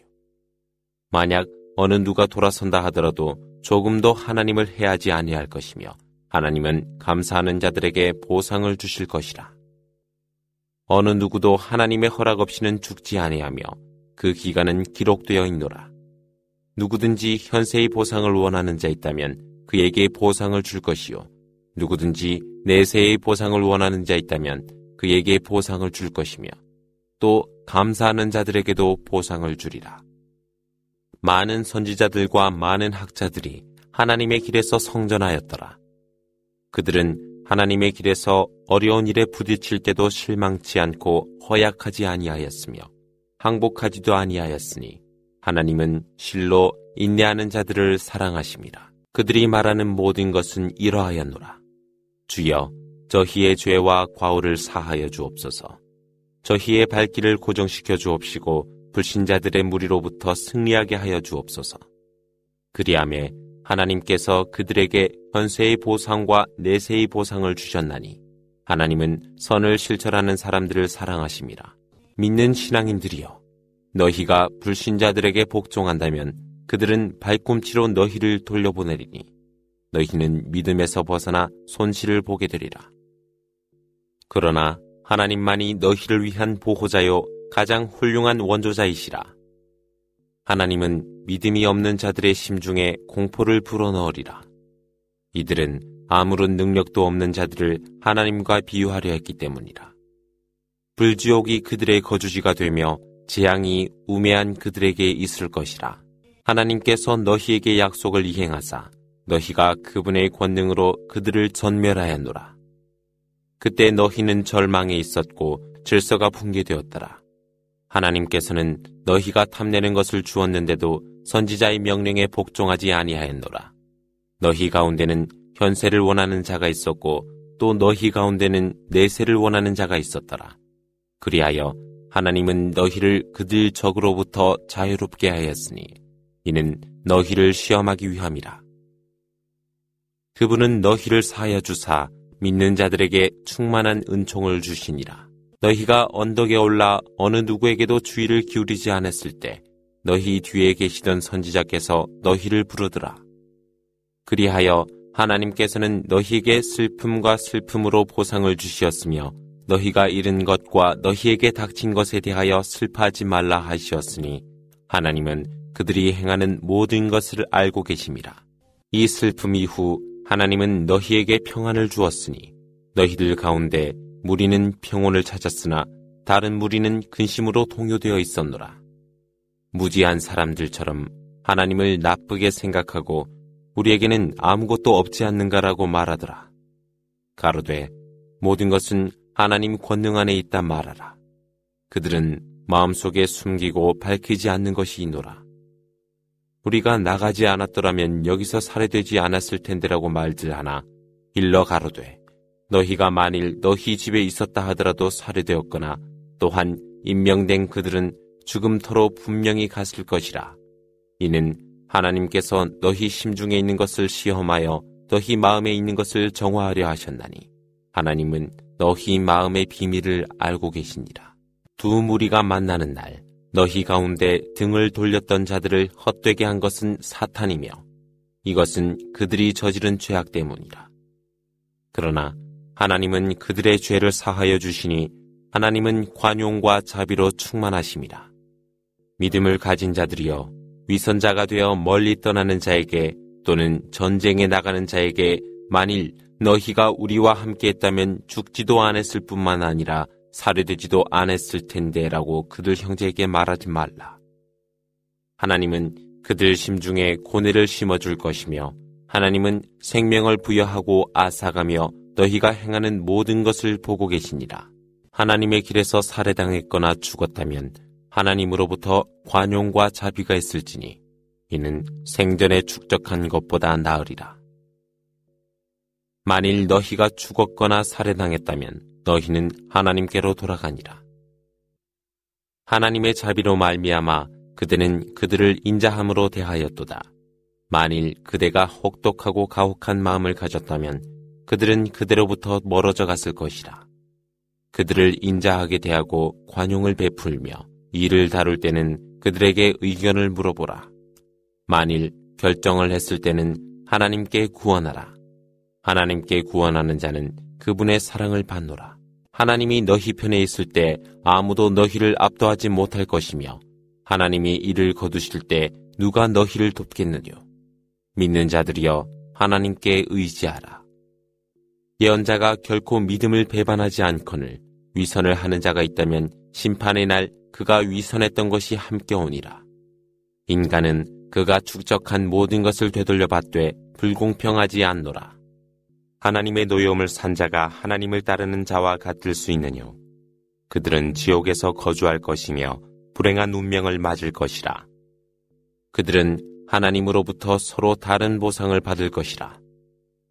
만약 어느 누가 돌아선다 하더라도 조금도 하나님을 해하지 아니할 것이며 하나님은 감사하는 자들에게 보상을 주실 것이라. 어느 누구도 하나님의 허락 없이는 죽지 아니하며 그 기간은 기록되어 있노라. 누구든지 현세의 보상을 원하는 자 있다면 그에게 보상을 줄 것이요. 누구든지 내세의 보상을 원하는 자 있다면 그에게 보상을 줄 것이며 또 감사하는 자들에게도 보상을 주리라. 많은 선지자들과 많은 학자들이 하나님의 길에서 성전하였더라. 그들은 하나님의 길에서 어려운 일에 부딪힐 때도 실망치 않고 허약하지 아니하였으며 항복하지도 아니하였으니 하나님은 실로 인내하는 자들을 사랑하십니다. 그들이 말하는 모든 것은 이러하였노라. 주여 저희의 죄와 과오를 사하여 주옵소서. 저희의 발길을 고정시켜 주옵시고 불신자들의 무리로부터 승리하게 하여 주옵소서. 그리함에 하나님께서 그들에게 현세의 보상과 내세의 보상을 주셨나니 하나님은 선을 실천하는 사람들을 사랑하심이라. 믿는 신앙인들이여 너희가 불신자들에게 복종한다면 그들은 발꿈치로 너희를 돌려보내리니 너희는 믿음에서 벗어나 손실을 보게 되리라. 그러나 하나님만이 너희를 위한 보호자요 가장 훌륭한 원조자이시라. 하나님은 믿음이 없는 자들의 심중에 공포를 불어넣으리라. 이들은 아무런 능력도 없는 자들을 하나님과 비유하려 했기 때문이라. 불지옥이 그들의 거주지가 되며 재앙이 우매한 그들에게 있을 것이라. 하나님께서 너희에게 약속을 이행하사 너희가 그분의 권능으로 그들을 전멸하였노라. 그때 너희는 절망에 있었고 질서가 붕괴되었더라. 하나님께서는 너희가 탐내는 것을 주었는데도 선지자의 명령에 복종하지 아니하였노라. 너희 가운데는 현세를 원하는 자가 있었고 또 너희 가운데는 내세를 원하는 자가 있었더라. 그리하여 하나님은 너희를 그들 적으로부터 자유롭게 하였으니 이는 너희를 시험하기 위함이라. 그분은 너희를 사하여 주사 믿는 자들에게 충만한 은총을 주시니라. 너희가 언덕에 올라 어느 누구에게도 주의를 기울이지 않았을 때 너희 뒤에 계시던 선지자께서 너희를 부르더라. 그리하여 하나님께서는 너희에게 슬픔과 슬픔으로 보상을 주시었으며 너희가 잃은 것과 너희에게 닥친 것에 대하여 슬퍼하지 말라 하시었으니 하나님은 그들이 행하는 모든 것을 알고 계십니다이 슬픔 이후 하나님은 너희에게 평안을 주었으니 너희들 가운데 무리는 평온을 찾았으나 다른 무리는 근심으로 통요되어 있었노라. 무지한 사람들처럼 하나님을 나쁘게 생각하고 우리에게는 아무것도 없지 않는가라고 말하더라. 가로되 모든 것은 하나님 권능 안에 있다 말하라. 그들은 마음속에 숨기고 밝히지 않는 것이노라. 우리가 나가지 않았더라면 여기서 살해되지 않았을 텐데라고 말들하나 일러 가로되 너희가 만일 너희 집에 있었다 하더라도 살해되었거나 또한 임명된 그들은 죽음터로 분명히 갔을 것이라. 이는 하나님께서 너희 심중에 있는 것을 시험하여 너희 마음에 있는 것을 정화하려 하셨나니 하나님은 너희 마음의 비밀을 알고 계시니라. 두 무리가 만나는 날 너희 가운데 등을 돌렸던 자들을 헛되게 한 것은 사탄이며 이것은 그들이 저지른 죄악 때문이라. 그러나 하나님은 그들의 죄를 사하여 주시니 하나님은 관용과 자비로 충만하십니다 믿음을 가진 자들이여 위선자가 되어 멀리 떠나는 자에게 또는 전쟁에 나가는 자에게 만일 너희가 우리와 함께 했다면 죽지도 않았을 뿐만 아니라 살해되지도 않았을 텐데라고 그들 형제에게 말하지 말라. 하나님은 그들 심중에 고뇌를 심어줄 것이며 하나님은 생명을 부여하고 아사가며 너희가 행하는 모든 것을 보고 계시니라. 하나님의 길에서 살해당했거나 죽었다면 하나님으로부터 관용과 자비가 있을지니 이는 생전에 축적한 것보다 나으리라. 만일 너희가 죽었거나 살해당했다면 너희는 하나님께로 돌아가니라. 하나님의 자비로 말미암아 그대는 그들을 인자함으로 대하였도다. 만일 그대가 혹독하고 가혹한 마음을 가졌다면 그들은 그대로부터 멀어져 갔을 것이라. 그들을 인자하게 대하고 관용을 베풀며 일을 다룰 때는 그들에게 의견을 물어보라. 만일 결정을 했을 때는 하나님께 구원하라. 하나님께 구원하는 자는 그분의 사랑을 받노라. 하나님이 너희 편에 있을 때 아무도 너희를 압도하지 못할 것이며 하나님이 이를 거두실 때 누가 너희를 돕겠느뇨. 믿는 자들이여 하나님께 의지하라. 예언자가 결코 믿음을 배반하지 않거늘 위선을 하는 자가 있다면 심판의 날 그가 위선했던 것이 함께 오니라. 인간은 그가 축적한 모든 것을 되돌려 받되 불공평하지 않노라. 하나님의 노여움을 산 자가 하나님을 따르는 자와 같을 수 있느뇨. 그들은 지옥에서 거주할 것이며 불행한 운명을 맞을 것이라. 그들은 하나님으로부터 서로 다른 보상을 받을 것이라.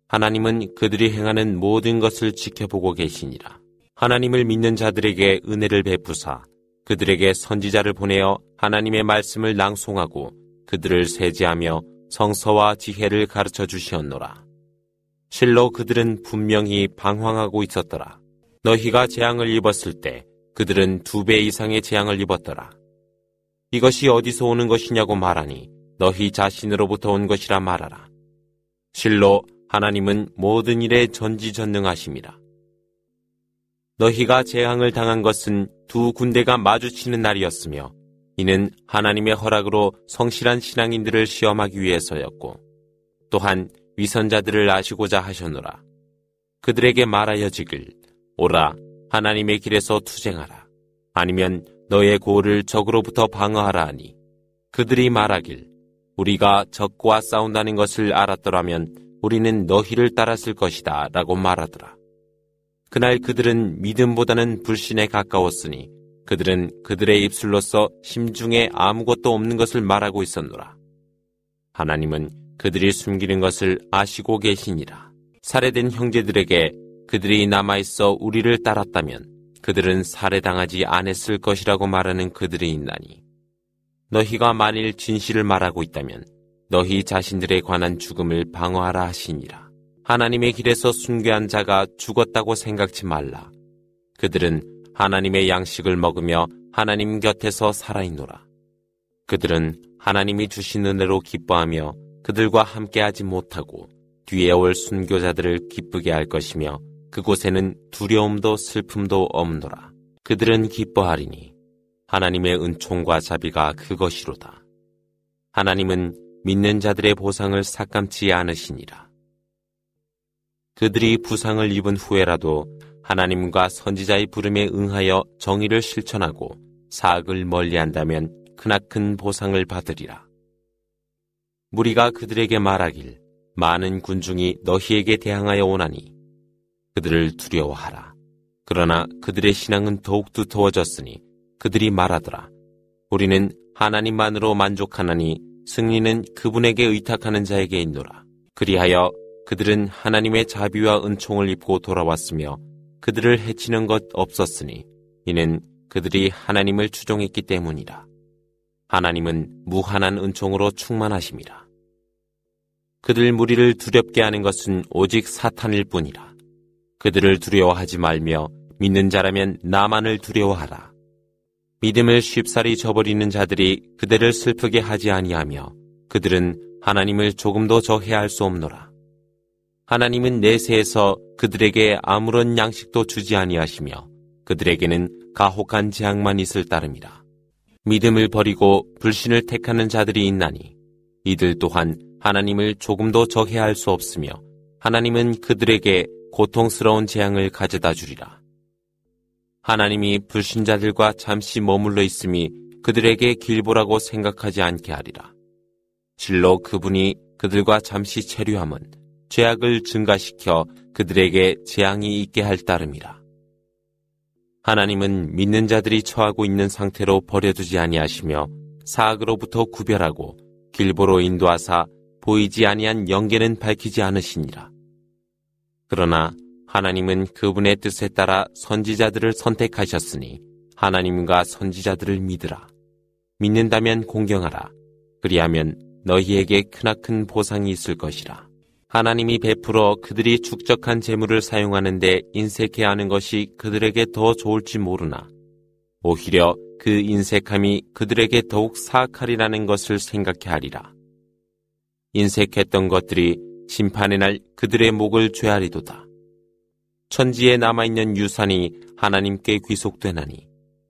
하나님은 그들이 행하는 모든 것을 지켜보고 계시니라. 하나님을 믿는 자들에게 은혜를 베푸사 그들에게 선지자를 보내어 하나님의 말씀을 낭송하고 그들을 세지하며 성서와 지혜를 가르쳐 주시었노라. 실로 그들은 분명히 방황하고 있었더라. 너희가 재앙을 입었을 때 그들은 두 배 이상의 재앙을 입었더라. 이것이 어디서 오는 것이냐고 말하니 너희 자신으로부터 온 것이라 말하라. 실로 하나님은 모든 일에 전지전능하십니다 너희가 재앙을 당한 것은 두 군대가 마주치는 날이었으며 이는 하나님의 허락으로 성실한 신앙인들을 시험하기 위해서였고 또한 위선자들을 아시고자 하셨노라. 그들에게 말하여지길 오라 하나님의 길에서 투쟁하라. 아니면 너의 고을 적으로부터 방어하라 하니 그들이 말하길 우리가 적과 싸운다는 것을 알았더라면 우리는 너희를 따랐을 것이다 라고 말하더라. 그날 그들은 믿음보다는 불신에 가까웠으니 그들은 그들의 입술로서 심중에 아무것도 없는 것을 말하고 있었노라. 하나님은 그들이 숨기는 것을 아시고 계시니라. 살해된 형제들에게 그들이 남아있어 우리를 따랐다면 그들은 살해당하지 않았을 것이라고 말하는 그들이 있나니. 너희가 만일 진실을 말하고 있다면 너희 자신들에 관한 죽음을 방어하라 하시니라. 하나님의 길에서 순교한 자가 죽었다고 생각지 말라. 그들은 하나님의 양식을 먹으며 하나님 곁에서 살아있노라. 그들은 하나님이 주신 은혜로 기뻐하며 그들과 함께하지 못하고 뒤에 올 순교자들을 기쁘게 할 것이며 그곳에는 두려움도 슬픔도 없노라. 그들은 기뻐하리니 하나님의 은총과 자비가 그것이로다. 하나님은 믿는 자들의 보상을 삭감치 않으시니라. 그들이 부상을 입은 후에라도 하나님과 선지자의 부름에 응하여 정의를 실천하고 사악을 멀리한다면 크나큰 보상을 받으리라. 무리가 그들에게 말하길 많은 군중이 너희에게 대항하여 오나니 그들을 두려워하라. 그러나 그들의 신앙은 더욱 두터워졌으니 그들이 말하더라. 우리는 하나님만으로 만족하나니 승리는 그분에게 의탁하는 자에게 있노라. 그리하여 그들은 하나님의 자비와 은총을 입고 돌아왔으며 그들을 해치는 것 없었으니 이는 그들이 하나님을 추종했기 때문이라. 하나님은 무한한 은총으로 충만하십니다. 그들 무리를 두렵게 하는 것은 오직 사탄일 뿐이라. 그들을 두려워하지 말며 믿는 자라면 나만을 두려워하라. 믿음을 쉽사리 저버리는 자들이 그대를 슬프게 하지 아니하며 그들은 하나님을 조금도 저해할 수 없노라. 하나님은 내세에서 그들에게 아무런 양식도 주지 아니하시며 그들에게는 가혹한 재앙만 있을 따름이라. 믿음을 버리고 불신을 택하는 자들이 있나니 이들 또한 하나님을 조금도 저해할 수 없으며 하나님은 그들에게 고통스러운 재앙을 가져다 주리라. 하나님이 불신자들과 잠시 머물러 있음이 그들에게 길보라고 생각하지 않게 하리라. 실로 그분이 그들과 잠시 체류함은 죄악을 증가시켜 그들에게 재앙이 있게 할 따름이라. 하나님은 믿는 자들이 처하고 있는 상태로 버려두지 아니하시며 사악으로부터 구별하고 길보로 인도하사 보이지 아니한 영계는 밝히지 않으시니라. 그러나 하나님은 그분의 뜻에 따라 선지자들을 선택하셨으니 하나님과 선지자들을 믿으라. 믿는다면 공경하라. 그리하면 너희에게 크나큰 보상이 있을 것이라. 하나님이 베풀어 그들이 축적한 재물을 사용하는데 인색해 하는 것이 그들에게 더 좋을지 모르나 오히려 그 인색함이 그들에게 더욱 사악하리라는 것을 생각해 하리라. 인색했던 것들이 심판의 날 그들의 목을 죄하리도다. 천지에 남아있는 유산이 하나님께 귀속되나니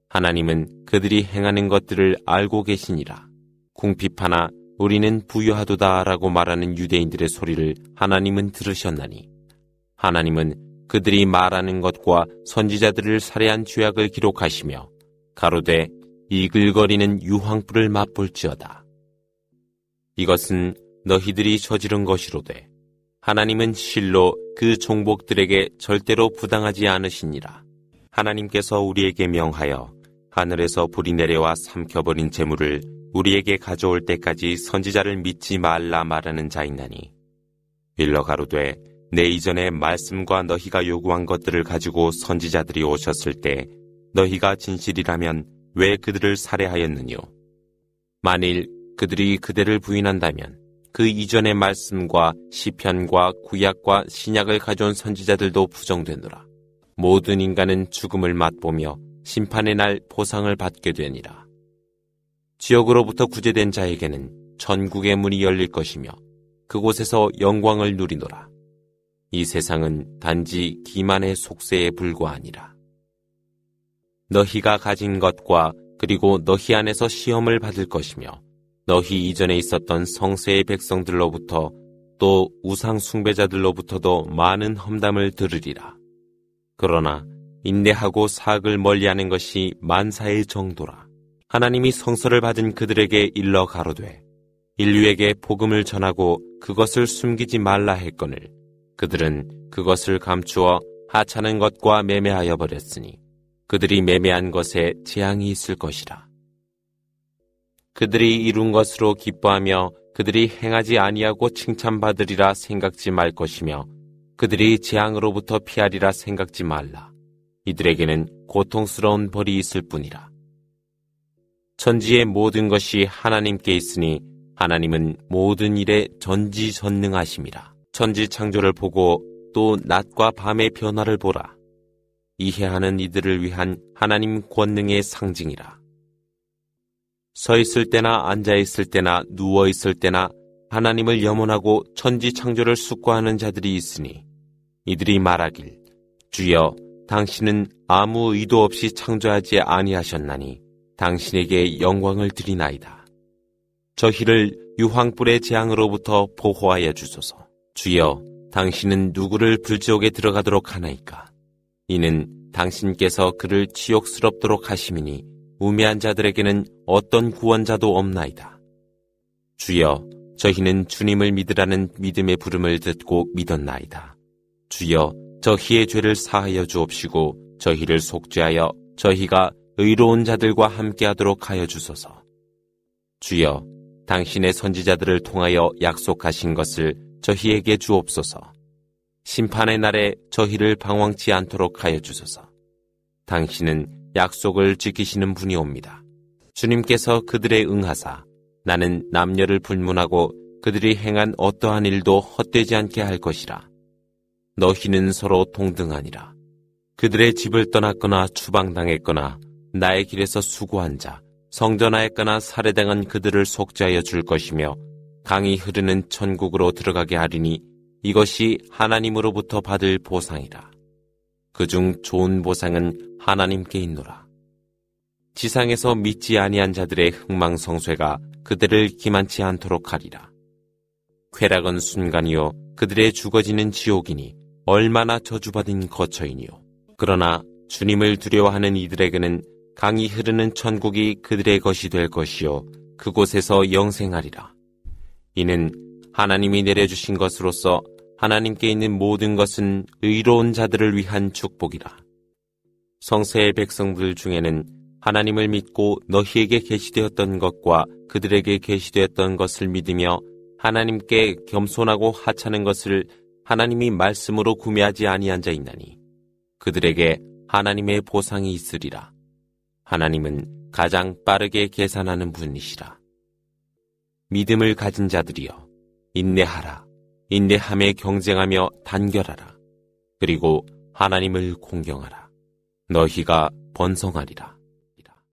하나님은 그들이 행하는 것들을 알고 계시니라. 궁핍하나 우리는 부유하도다라고 말하는 유대인들의 소리를 하나님은 들으셨나니 하나님은 그들이 말하는 것과 선지자들을 살해한 죄악을 기록하시며 가로되 이글거리는 유황불을 맛볼지어다. 이것은 너희들이 저지른 것이로되 하나님은 실로 그 종복들에게 절대로 부당하지 않으시니라. 하나님께서 우리에게 명하여 하늘에서 불이 내려와 삼켜버린 재물을 우리에게 가져올 때까지 선지자를 믿지 말라 말하는 자인나니 일러 가로되 내 이전에 말씀과 너희가 요구한 것들을 가지고 선지자들이 오셨을 때 너희가 진실이라면 왜 그들을 살해하였느뇨 만일 그들이 그대를 부인한다면 그 이전의 말씀과 시편과 구약과 신약을 가져온 선지자들도 부정되느라 모든 인간은 죽음을 맛보며 심판의 날 보상을 받게 되니라 지역으로부터 구제된 자에게는 전국의 문이 열릴 것이며 그곳에서 영광을 누리노라. 이 세상은 단지 기만의 속세에 불과하니라. 너희가 가진 것과 그리고 너희 안에서 시험을 받을 것이며 너희 이전에 있었던 성세의 백성들로부터 또 우상 숭배자들로부터도 많은 험담을 들으리라. 그러나 인내하고 사악을 멀리하는 것이 만사의 정도라. 하나님이 성서를 받은 그들에게 일러 가로되 인류에게 복음을 전하고 그것을 숨기지 말라 했거늘 그들은 그것을 감추어 하찮은 것과 매매하여 버렸으니 그들이 매매한 것에 재앙이 있을 것이라. 그들이 이룬 것으로 기뻐하며 그들이 행하지 아니하고 칭찬받으리라 생각지 말 것이며 그들이 재앙으로부터 피하리라 생각지 말라. 이들에게는 고통스러운 벌이 있을 뿐이라. 천지의 모든 것이 하나님께 있으니 하나님은 모든 일에 전지전능하심이라. 천지 창조를 보고 또 낮과 밤의 변화를 보라. 이해하는 이들을 위한 하나님 권능의 상징이라. 서 있을 때나 앉아 있을 때나 누워 있을 때나 하나님을 염원하고 천지 창조를 숙고하는 자들이 있으니 이들이 말하길 주여 당신은 아무 의도 없이 창조하지 아니하셨나니 당신에게 영광을 드리나이다. 저희를 유황불의 재앙으로부터 보호하여 주소서. 주여, 당신은 누구를 불지옥에 들어가도록 하나이까? 이는 당신께서 그를 지옥스럽도록 하심이니 우매한 자들에게는 어떤 구원자도 없나이다. 주여, 저희는 주님을 믿으라는 믿음의 부름을 듣고 믿었나이다. 주여, 저희의 죄를 사하여 주옵시고 저희를 속죄하여 저희가 의로운 자들과 함께하도록 하여 주소서. 주여, 당신의 선지자들을 통하여 약속하신 것을 저희에게 주옵소서. 심판의 날에 저희를 방황치 않도록 하여 주소서. 당신은 약속을 지키시는 분이옵니다. 주님께서 그들의 응하사 나는 남녀를 불문하고 그들이 행한 어떠한 일도 헛되지 않게 할 것이라. 너희는 서로 동등하니라. 그들의 집을 떠났거나 추방당했거나 나의 길에서 수고한 자, 성전하였거나 살해당한 그들을 속죄하여 줄 것이며 강이 흐르는 천국으로 들어가게 하리니 이것이 하나님으로부터 받을 보상이라. 그 중 좋은 보상은 하나님께 있노라. 지상에서 믿지 아니한 자들의 흥망성쇠가 그들을 기만치 않도록 하리라. 쾌락은 순간이요 그들의 죽어지는 지옥이니 얼마나 저주받은 거처이니요. 그러나 주님을 두려워하는 이들에게는 강이 흐르는 천국이 그들의 것이 될 것이요 그곳에서 영생하리라. 이는 하나님이 내려주신 것으로서 하나님께 있는 모든 것은 의로운 자들을 위한 축복이라. 성세의 백성들 중에는 하나님을 믿고 너희에게 계시되었던 것과 그들에게 계시되었던 것을 믿으며 하나님께 겸손하고 하찮은 것을 하나님이 말씀으로 구매하지 아니한 자 있나니 그들에게 하나님의 보상이 있으리라. 하나님은 가장 빠르게 계산하는 분이시라. 믿음을 가진 자들이여, 인내하라. 인내함에 경쟁하며 단결하라. 그리고 하나님을 공경하라. 너희가 번성하리라.